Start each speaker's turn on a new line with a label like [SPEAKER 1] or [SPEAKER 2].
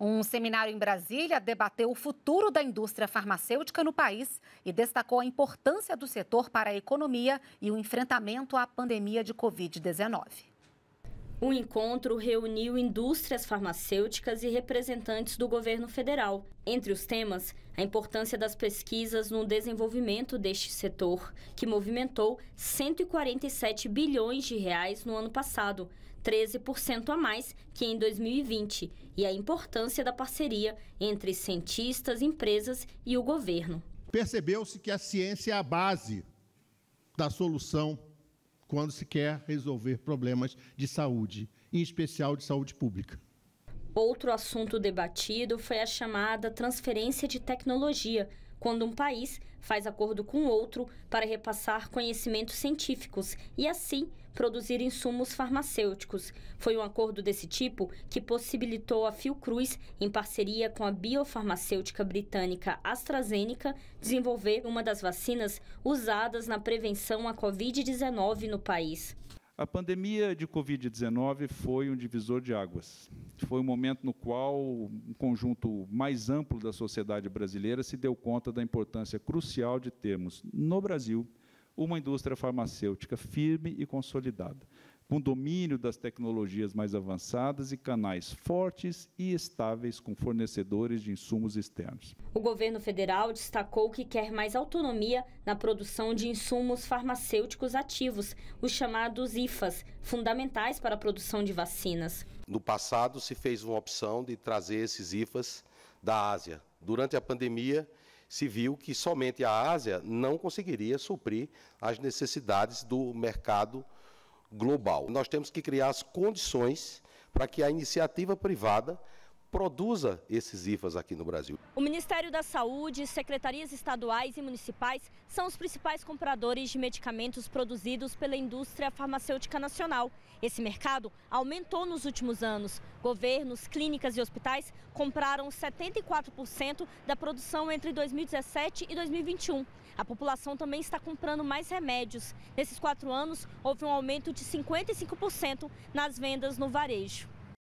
[SPEAKER 1] Um seminário em Brasília debateu o futuro da indústria farmacêutica no país e destacou a importância do setor para a economia e o enfrentamento à pandemia de Covid-19. O encontro reuniu indústrias farmacêuticas e representantes do governo federal. Entre os temas, a importância das pesquisas no desenvolvimento deste setor, que movimentou 147 bilhões de reais no ano passado, 13% a mais que em 2020, e a importância da parceria entre cientistas, empresas e o governo.
[SPEAKER 2] Percebeu-se que a ciência é a base da solução quando se quer resolver problemas de saúde, em especial de saúde pública.
[SPEAKER 1] Outro assunto debatido foi a chamada transferência de tecnologia quando um país faz acordo com outro para repassar conhecimentos científicos e, assim, produzir insumos farmacêuticos. Foi um acordo desse tipo que possibilitou a Fiocruz, em parceria com a biofarmacêutica britânica AstraZeneca, desenvolver uma das vacinas usadas na prevenção à Covid-19 no país.
[SPEAKER 3] A pandemia de Covid-19 foi um divisor de águas. Foi um momento no qual um conjunto mais amplo da sociedade brasileira se deu conta da importância crucial de termos, no Brasil, uma indústria farmacêutica firme e consolidada, com domínio das tecnologias mais avançadas e canais fortes e estáveis com fornecedores de insumos externos.
[SPEAKER 1] O governo federal destacou que quer mais autonomia na produção de insumos farmacêuticos ativos, os chamados IFAs, fundamentais para a produção de vacinas.
[SPEAKER 2] No passado se fez uma opção de trazer esses IFAs da Ásia. Durante a pandemia, se viu que somente a Ásia não conseguiria suprir as necessidades do mercado global. Nós temos que criar as condições para que a iniciativa privada produza esses IFAs aqui no Brasil.
[SPEAKER 1] O Ministério da Saúde, secretarias estaduais e municipais são os principais compradores de medicamentos produzidos pela indústria farmacêutica nacional. Esse mercado aumentou nos últimos anos. Governos, clínicas e hospitais compraram 74% da produção entre 2017 e 2021. A população também está comprando mais remédios. Nesses quatro anos, houve um aumento de 55% nas vendas no varejo.